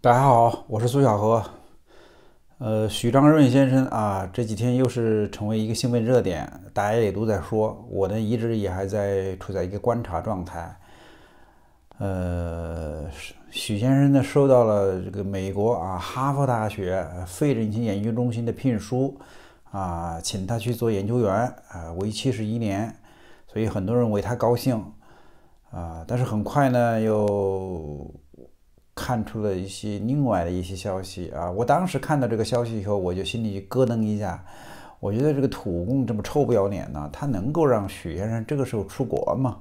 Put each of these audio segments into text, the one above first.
大家好，我是苏小河。呃，许章润先生啊，这几天又是成为一个新闻热点，大家也都在说。我呢，一直也还在处在一个观察状态。呃，许先生呢，收到了这个美国啊哈佛大学费正清研究中心的聘书啊，请他去做研究员啊，为期是一年。所以很多人为他高兴啊，但是很快呢，又。看出了一些另外的一些消息啊！我当时看到这个消息以后，我就心里咯噔一下。我觉得这个土共这么臭不要脸呢，他能够让许先生这个时候出国吗？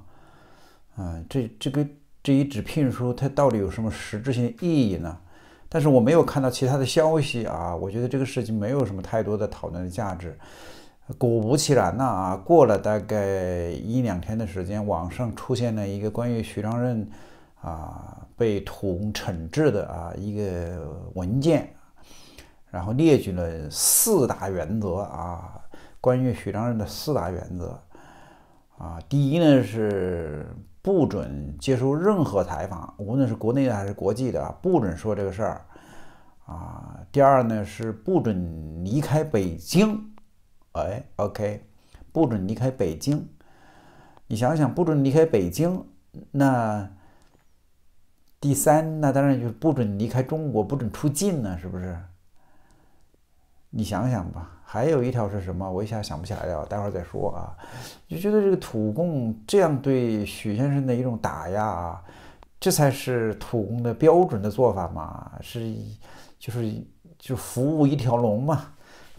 啊，这这个这一纸聘书，它到底有什么实质性意义呢？但是我没有看到其他的消息啊，我觉得这个事情没有什么太多的讨论的价值。果不其然呢，啊，过了大概一两天的时间，网上出现了一个关于许昌任，啊。被统惩治的啊一个文件，然后列举了四大原则啊，关于许章人的四大原则啊。第一呢是不准接受任何采访，无论是国内的还是国际的，不准说这个事儿啊。第二呢是不准离开北京，哎，OK，不准离开北京。你想想，不准离开北京，那。第三，那当然就是不准离开中国，不准出境呢，是不是？你想想吧。还有一条是什么？我一下想不起来了，待会儿再说啊。就觉得这个土共这样对许先生的一种打压啊，这才是土共的标准的做法嘛，是，就是就服务一条龙嘛。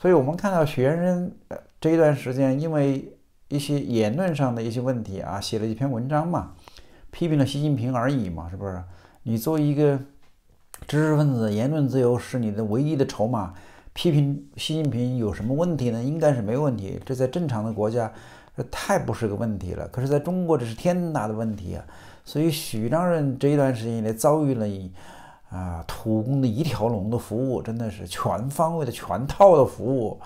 所以我们看到许先生呃这一段时间，因为一些言论上的一些问题啊，写了一篇文章嘛，批评了习近平而已嘛，是不是？你作为一个知识分子，言论自由是你的唯一的筹码。批评习近平有什么问题呢？应该是没问题。这在正常的国家，这太不是个问题了。可是，在中国，这是天大的问题啊！所以，许章润这一段时间以来遭遇了啊土工的一条龙的服务，真的是全方位的、全套的服务。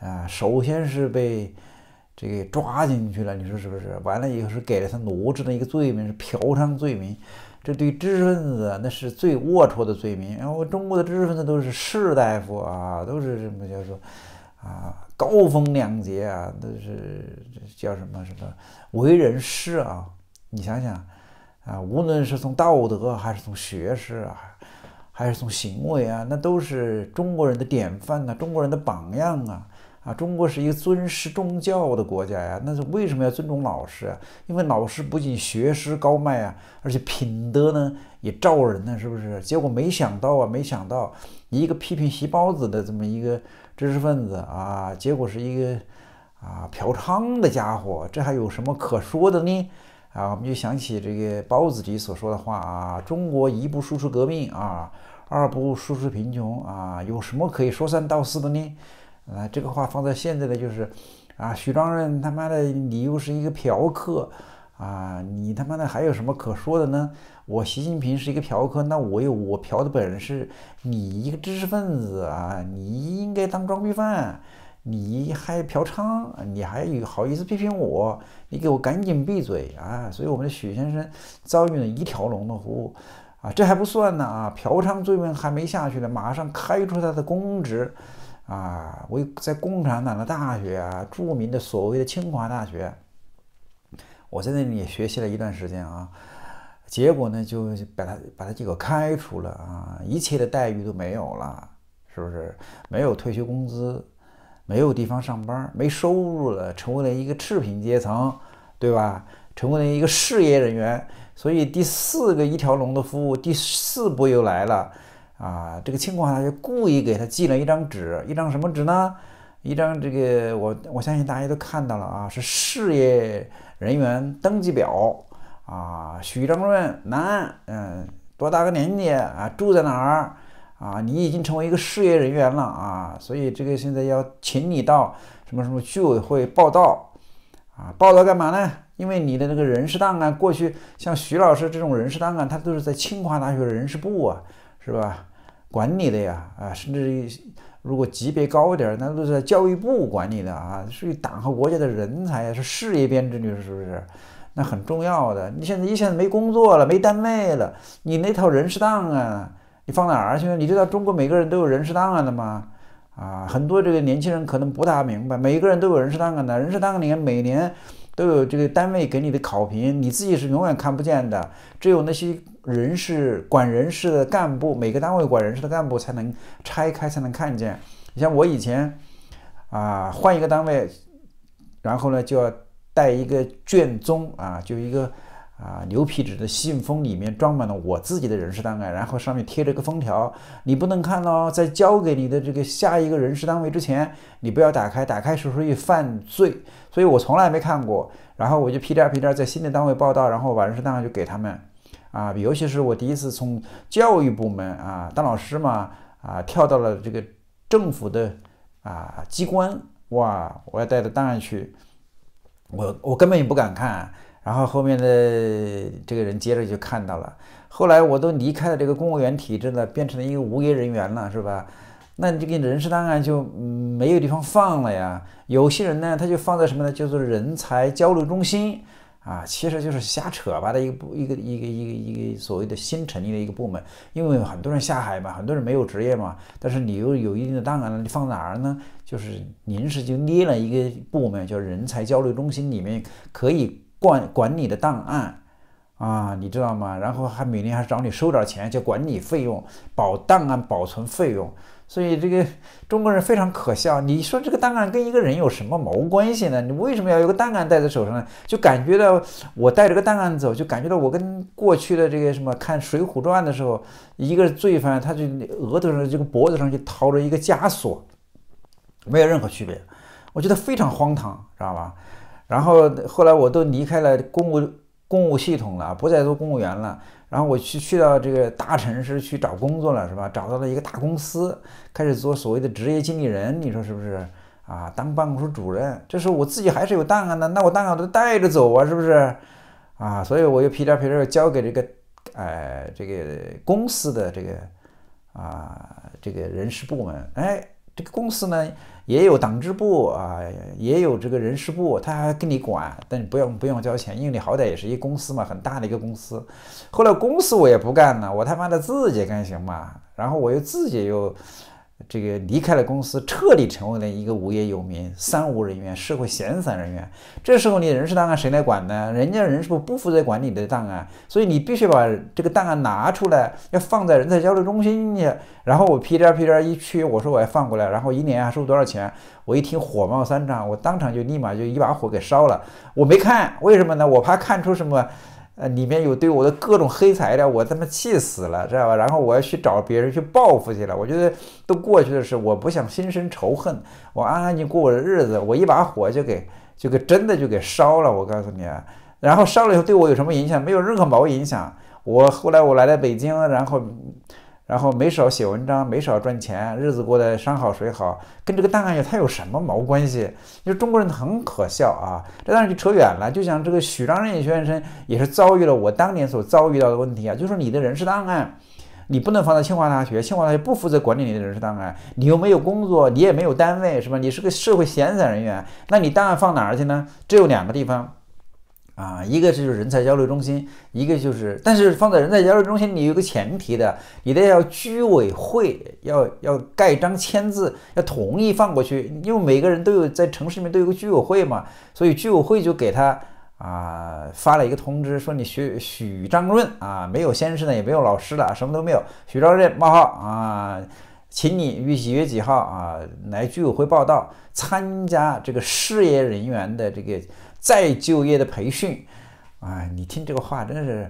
啊，首先是被这个抓进去了，你说是不是？完了以后是给了他挪织的一个罪名，是嫖娼罪名。这对知识分子那是最龌龊的罪名。然后中国的知识分子都是士大夫啊，都是什么叫做啊高风亮节啊，都是叫什么什么为人师啊？你想想啊，无论是从道德还是从学识啊，还是从行为啊，那都是中国人的典范呐，中国人的榜样啊。啊，中国是一个尊师重教的国家呀，那是为什么要尊重老师啊？因为老师不仅学识高迈啊，而且品德呢也照人呢，是不是？结果没想到啊，没想到一个批评席包子的这么一个知识分子啊，结果是一个啊嫖娼的家伙，这还有什么可说的呢？啊，我们就想起这个包子里所说的话啊：中国一不输出革命啊，二不输出贫穷啊，有什么可以说三道四的呢？啊，这个话放在现在的就是，啊，许章润他妈的，你又是一个嫖客，啊，你他妈的还有什么可说的呢？我习近平是一个嫖客，那我有我嫖的本事，你一个知识分子啊，你应该当装逼犯，你还嫖娼，你还有好意思批评我？你给我赶紧闭嘴啊！所以我们的许先生遭遇了一条龙的服务，啊，这还不算呢，啊，嫖娼罪名还没下去呢，马上开除他的公职。啊，为在共产党的大学啊，著名的所谓的清华大学，我在那里也学习了一段时间啊，结果呢，就把他把他几个开除了啊，一切的待遇都没有了，是不是？没有退休工资，没有地方上班，没收入了，成为了一个赤贫阶层，对吧？成为了一个事业人员，所以第四个一条龙的服务，第四步又来了。啊，这个清华大学故意给他寄了一张纸，一张什么纸呢？一张这个我我相信大家都看到了啊，是事业人员登记表啊。许章润，男，嗯，多大个年纪啊？住在哪儿啊？你已经成为一个事业人员了啊，所以这个现在要请你到什么什么居委会报到啊？报到干嘛呢？因为你的那个人事档案，过去像徐老师这种人事档案，他都是在清华大学人事部啊，是吧？管理的呀，啊，甚至于如果级别高一点儿，那都是教育部管理的啊，属于党和国家的人才，是事业编制说是不是？那很重要的。你现在，你现在没工作了，没单位了，你那套人事档啊，你放哪儿去？你知道中国每个人都有人事档案的吗？啊，很多这个年轻人可能不大明白，每个人都有人事档案的，人事档案里每年。都有这个单位给你的考评，你自己是永远看不见的，只有那些人事管人事的干部，每个单位管人事的干部才能拆开才能看见。你像我以前，啊，换一个单位，然后呢就要带一个卷宗啊，就一个。啊，牛皮纸的信封里面装满了我自己的人事档案，然后上面贴着个封条，你不能看哦，在交给你的这个下一个人事单位之前，你不要打开，打开是属于犯罪。所以我从来没看过。然后我就屁颠儿屁颠儿在新的单位报道，然后把人事档案就给他们。啊，尤其是我第一次从教育部门啊当老师嘛，啊跳到了这个政府的啊机关，哇，我要带着档案去，我我根本也不敢看。然后后面的这个人接着就看到了。后来我都离开了这个公务员体制了，变成了一个无业人员了，是吧？那你这个人事档案就没有地方放了呀？有些人呢，他就放在什么呢？就是人才交流中心啊，其实就是瞎扯吧的一个一个一个一个一个所谓的新成立的一个部门。因为很多人下海嘛，很多人没有职业嘛，但是你又有一定的档案，你放哪儿呢？就是临时就捏了一个部门，叫人才交流中心里面可以。管管理的档案啊，你知道吗？然后还每年还找你收点钱，叫管理费用、保档案保存费用。所以这个中国人非常可笑。你说这个档案跟一个人有什么毛关系呢？你为什么要有个档案带在手上呢？就感觉到我带着个档案走，就感觉到我跟过去的这个什么看《水浒传》的时候，一个罪犯他就额头上这个脖子上就套着一个枷锁，没有任何区别。我觉得非常荒唐，知道吧？然后后来我都离开了公务公务系统了，不再做公务员了。然后我去去到这个大城市去找工作了，是吧？找到了一个大公司，开始做所谓的职业经理人。你说是不是啊？当办公室主任，这时候我自己还是有档案的，那我档案我都带着走啊，是不是啊？所以我又屁颠皮肉交给这个，哎，这个公司的这个，啊，这个人事部门，哎。这个公司呢，也有党支部啊，也有这个人事部，他还跟你管，但你不用不用交钱，因为你好歹也是一公司嘛，很大的一个公司。后来公司我也不干了，我他妈的自己干行嘛，然后我又自己又。这个离开了公司，彻底成为了一个无业游民、三无人员、社会闲散人员。这时候你人事档案谁来管呢？人家人事部不负责管你的档案？所以你必须把这个档案拿出来，要放在人才交流中心去。然后我屁颠屁颠一去，我说我要放过来，然后一年还收多少钱？我一听火冒三丈，我当场就立马就一把火给烧了。我没看，为什么呢？我怕看出什么。呃，里面有对我的各种黑材料，我他妈气死了，知道吧？然后我要去找别人去报复去了。我觉得都过去的事，我不想心生仇恨，我安安静过我的日子。我一把火就给就给真的就给烧了。我告诉你，然后烧了以后对我有什么影响？没有任何毛影响。我后来我来了北京，然后。然后没少写文章，没少赚钱，日子过得山好水好，跟这个档案有他有什么毛关系？你说中国人很可笑啊，这当然就扯远了。就像这个许章任先生也是遭遇了我当年所遭遇到的问题啊，就说你的人事档案，你不能放在清华大学，清华大学不负责管理你的人事档案，你又没有工作，你也没有单位，是吧？你是个社会闲散人员，那你档案放哪儿去呢？只有两个地方。啊，一个是就是人才交流中心，一个就是，但是放在人才交流中心，你有个前提的，你得要居委会要要盖章签字，要同意放过去。因为每个人都有在城市里面都有个居委会嘛，所以居委会就给他啊发了一个通知，说你许许章润啊没有先生呢，也没有老师了，什么都没有。许章润冒号啊，请你于几月几号啊来居委会报道，参加这个事业人员的这个。再就业的培训，啊，你听这个话真的是，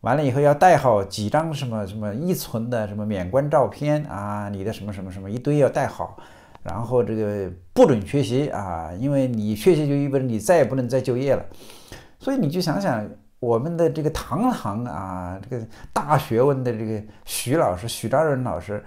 完了以后要带好几张什么什么一存的什么免冠照片啊，你的什么什么什么一堆要带好，然后这个不准缺席啊，因为你缺席就意味着你再也不能再就业了，所以你就想想我们的这个堂堂啊，这个大学问的这个徐老师徐达仁老师。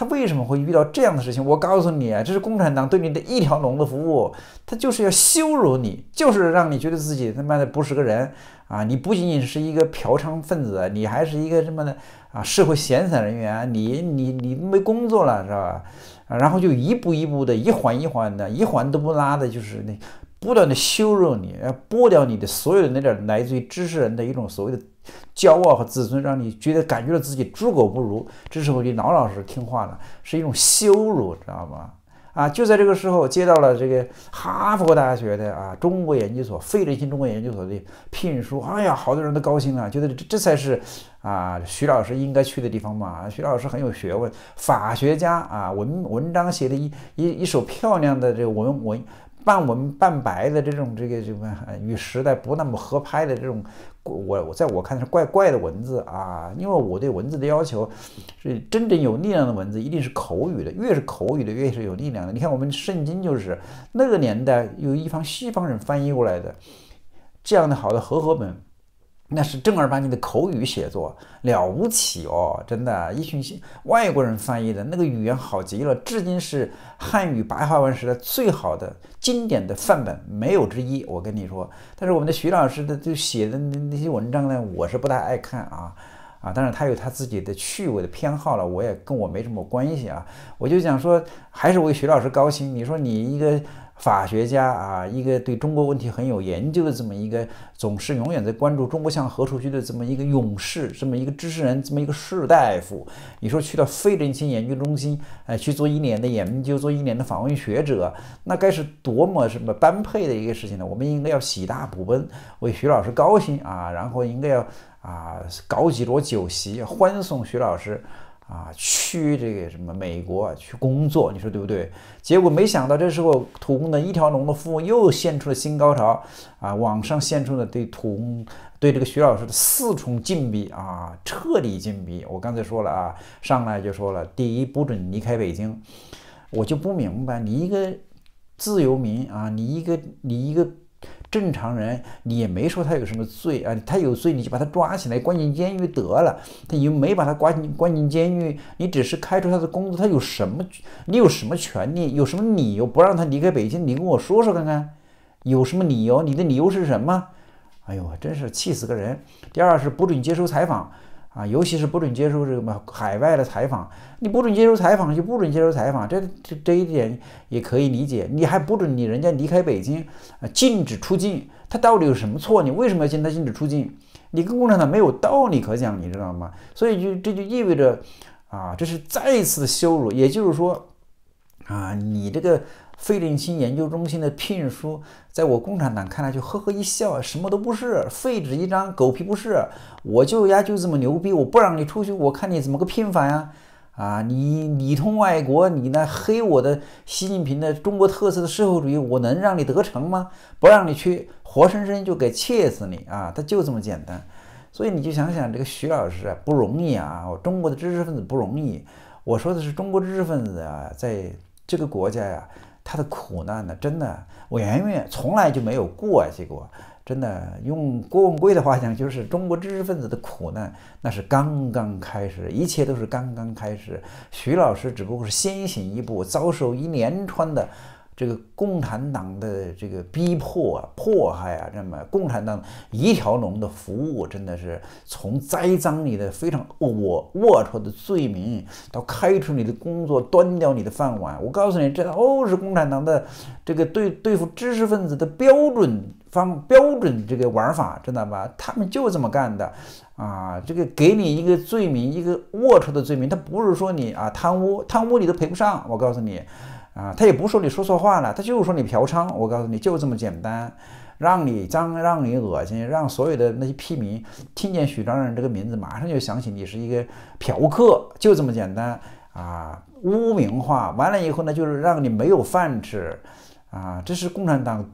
他为什么会遇到这样的事情？我告诉你啊，这是共产党对你的一条龙的服务，他就是要羞辱你，就是让你觉得自己他妈的不是个人啊！你不仅仅是一个嫖娼分子，你还是一个什么的啊？社会闲散人员，你你你没工作了是吧？然后就一步一步的，一环一环的，一环都不拉的，就是那不断的羞辱你，要剥掉你的所有的那点来自于知识人的一种所谓的。骄傲和自尊让你觉得感觉到自己猪狗不如，这时候你老老实听话了，是一种羞辱，知道吗？啊，就在这个时候接到了这个哈佛大学的啊中国研究所费正清中国研究所的聘书，哎呀，好多人都高兴啊，觉得这这才是啊徐老师应该去的地方嘛，徐老师很有学问，法学家啊文文章写的一一一手漂亮的这个文文。半文半白的这种，这个这个与时代不那么合拍的这种，我我在我看来是怪怪的文字啊，因为我对文字的要求是真正有力量的文字一定是口语的，越是口语的越是有力量的。你看我们圣经就是那个年代有一方西方人翻译过来的这样的好的和合本。那是正儿八经的口语写作，了不起哦！真的，一群外国人翻译的那个语言好极了，至今是汉语白话文时代最好的经典的范本，没有之一。我跟你说，但是我们的徐老师的就写的那那些文章呢，我是不太爱看啊啊！当然他有他自己的趣味的偏好了，我也跟我没什么关系啊。我就想说，还是为徐老师高兴。你说你一个。法学家啊，一个对中国问题很有研究的这么一个，总是永远在关注中国向何处去的这么一个勇士，这么一个知识人，这么一个士大夫。你说去到非人性研究中心，哎，去做一年的研究，做一年的访问学者，那该是多么什么般配的一个事情呢？我们应该要喜大普奔，为徐老师高兴啊！然后应该要啊搞几桌酒席欢送徐老师。啊，去这个什么美国去工作，你说对不对？结果没想到，这时候土工的一条龙的服务又现出了新高潮啊！网上现出了对土工、对这个徐老师的四重禁闭啊，彻底禁闭。我刚才说了啊，上来就说了，第一不准离开北京，我就不明白，你一个自由民啊，你一个你一个。正常人，你也没说他有什么罪啊！他有罪，你就把他抓起来关进监狱得了。他又没把他关进关进监狱，你只是开除他的工资，他有什么？你有什么权利？有什么理由不让他离开北京？你跟我说说看看，有什么理由？你的理由是什么？哎呦，真是气死个人！第二是不准接受采访。啊，尤其是不准接受这个嘛，海外的采访，你不准接受采访就不准接受采访，这这这一点也可以理解。你还不准你人家离开北京，啊，禁止出境，他到底有什么错？你为什么要禁他禁止出境？你跟共产党没有道理可讲，你知道吗？所以就这就意味着，啊，这是再一次的羞辱。也就是说，啊，你这个。费正清研究中心的聘书，在我共产党看来就呵呵一笑，什么都不是，废纸一张，狗屁不是。我就丫就这么牛逼，我不让你出去，我看你怎么个聘法呀？啊，你里通外国，你那黑我的习近平的中国特色的社会主义，我能让你得逞吗？不让你去，活生生就给切死你啊！他就这么简单。所以你就想想这个徐老师啊，不容易啊！我中国的知识分子不容易。我说的是中国知识分子啊，在这个国家呀。他的苦难呢，真的，我永远从来就没有过去过。真的，用郭文贵的话讲，就是中国知识分子的苦难那是刚刚开始，一切都是刚刚开始。徐老师只不过是先行一步，遭受一连串的。这个共产党的这个逼迫啊、迫害啊，这么共产党一条龙的服务，真的是从栽赃你的非常龌龌龊的罪名，到开除你的工作、端掉你的饭碗。我告诉你，这都是共产党的这个对对付知识分子的标准方标准这个玩法，知道吧？他们就这么干的啊！这个给你一个罪名，一个龌龊的罪名，他不是说你啊贪污，贪污你都赔不上。我告诉你。啊，他也不说你说错话了，他就是说你嫖娼。我告诉你，就这么简单，让你脏，让你恶心，让所有的那些屁民听见许章人这个名字，马上就想起你是一个嫖客，就这么简单啊！污名化完了以后呢，就是让你没有饭吃，啊，这是共产党。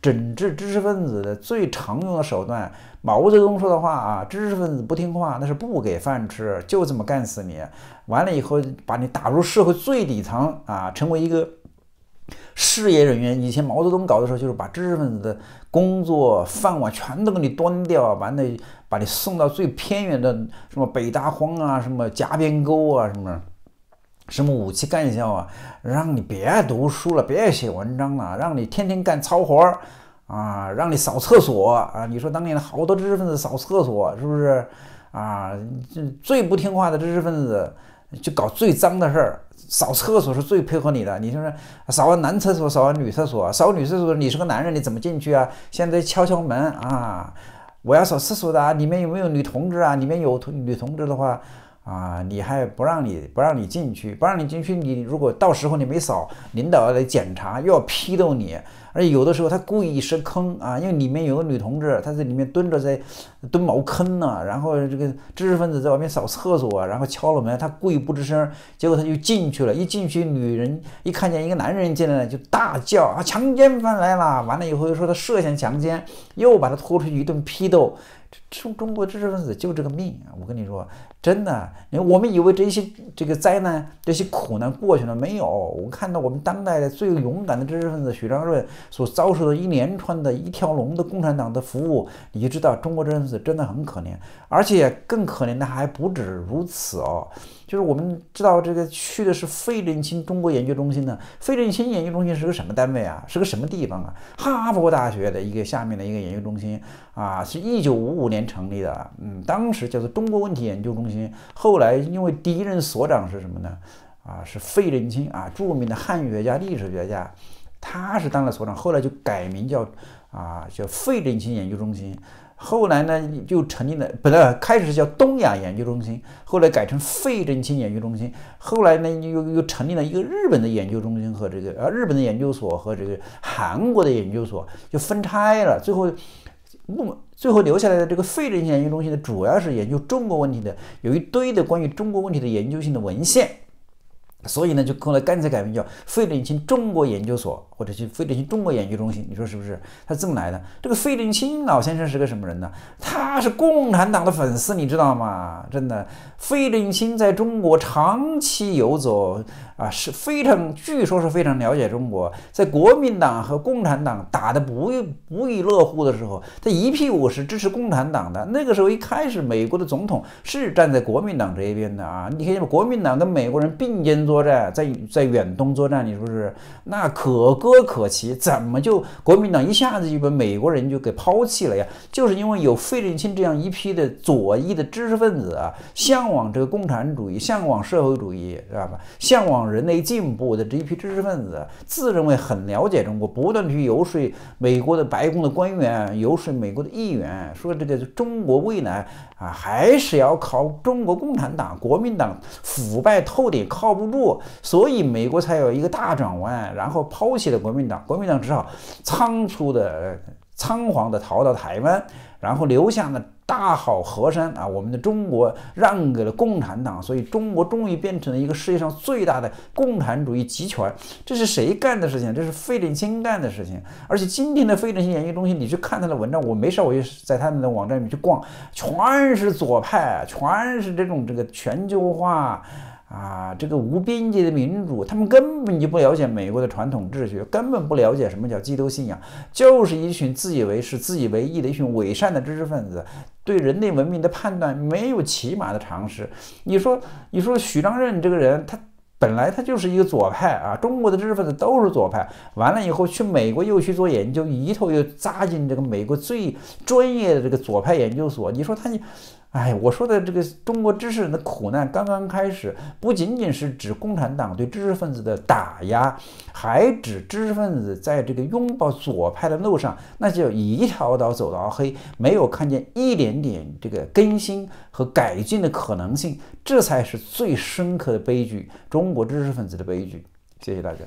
整治知识分子的最常用的手段，毛泽东说的话啊，知识分子不听话，那是不给饭吃，就这么干死你。完了以后，把你打入社会最底层啊，成为一个 事业人员。以前毛泽东搞的时候，就是把知识分子的工作饭碗全都给你端掉，完了把你送到最偏远的什么北大荒啊，什么夹边沟啊，什么。什么武器干校啊？让你别读书了，别写文章了，让你天天干操活儿啊！让你扫厕所啊！你说当年的好多知识分子扫厕所是不是啊？这最不听话的知识分子就搞最脏的事儿，扫厕所是最配合你的。你说是扫完男厕所，扫完女厕所，扫女厕所，你是个男人，你怎么进去啊？现在敲敲门啊！我要扫厕所的，啊，里面有没有女同志啊？里面有同女同志的话。啊，你还不让你不让你进去，不让你进去。你如果到时候你没扫，领导要来检查又要批斗你。而且有的时候他故意设坑啊，因为里面有个女同志，她在里面蹲着在蹲茅坑呢。然后这个知识分子在外面扫厕所，然后敲了门，他故意不吱声，结果他就进去了。一进去，女人一看见一个男人进来，了，就大叫啊，强奸犯来了！完了以后又说他涉嫌强奸，又把他拖出去一顿批斗。中中国知识分子就这个命啊！我跟你说，真的，我们以为这些这个灾难、这些苦难过去了没有？我看到我们当代的最勇敢的知识分子许章润所遭受的一连串的一条龙的共产党的服务，你就知道中国知识分子真的很可怜，而且更可怜的还不止如此哦。就是我们知道这个去的是费正清中国研究中心呢。费正清研究中心是个什么单位啊？是个什么地方啊？哈佛大学的一个下面的一个研究中心啊，是一九五五年。成立的，嗯，当时叫做中国问题研究中心，后来因为第一任所长是什么呢？啊，是费正清啊，著名的汉学家、历史学家，他是当了所长，后来就改名叫啊，叫费正清研究中心。后来呢，就成立了，本来开始是叫东亚研究中心，后来改成费正清研究中心，后来呢，又又成立了一个日本的研究中心和这个呃日本的研究所和这个韩国的研究所，就分拆了，最后。那么最后留下来的这个费人研究中心的主要是研究中国问题的，有一堆的关于中国问题的研究性的文献。所以呢，就后来干脆改名叫费正清中国研究所，或者去费正清中国研究中心。你说是不是？他这么来的。这个费正清老先生是个什么人呢？他是共产党的粉丝，你知道吗？真的，费正清在中国长期游走啊，是非常据说是非常了解中国。在国民党和共产党打得不不亦乐乎的时候，他一屁股是支持共产党的。那个时候一开始，美国的总统是站在国民党这一边的啊，你看国民党跟美国人并肩作。作战在在远东作战，你说是那可歌可泣？怎么就国民党一下子就把美国人就给抛弃了呀？就是因为有费正清这样一批的左翼的知识分子啊，向往这个共产主义，向往社会主义，知道吧？向往人类进步的这一批知识分子，自认为很了解中国，不断的去游说美国的白宫的官员，游说美国的议员，说这个中国未来啊，还是要靠中国共产党、国民党腐败透顶，靠不住。所以美国才有一个大转弯，然后抛弃了国民党，国民党只好仓促的、仓皇的逃到台湾，然后留下了大好河山啊！我们的中国让给了共产党，所以中国终于变成了一个世界上最大的共产主义集权。这是谁干的事情？这是费正清干的事情。而且今天的费正清研究中心，你去看他的文章，我没事我就在他们的网站里面去逛，全是左派，全是这种这个全球化。啊，这个无边界的民主，他们根本就不了解美国的传统秩序，根本不了解什么叫基督信仰，就是一群自以为是、自以为意的一群伪善的知识分子，对人类文明的判断没有起码的常识。你说，你说许章任这个人，他本来他就是一个左派啊，中国的知识分子都是左派，完了以后去美国又去做研究，一头又扎进这个美国最专业的这个左派研究所，你说他？哎，我说的这个中国知识人的苦难刚刚开始，不仅仅是指共产党对知识分子的打压，还指知识分子在这个拥抱左派的路上，那就一条道走到黑，没有看见一点点这个更新和改进的可能性，这才是最深刻的悲剧，中国知识分子的悲剧。谢谢大家。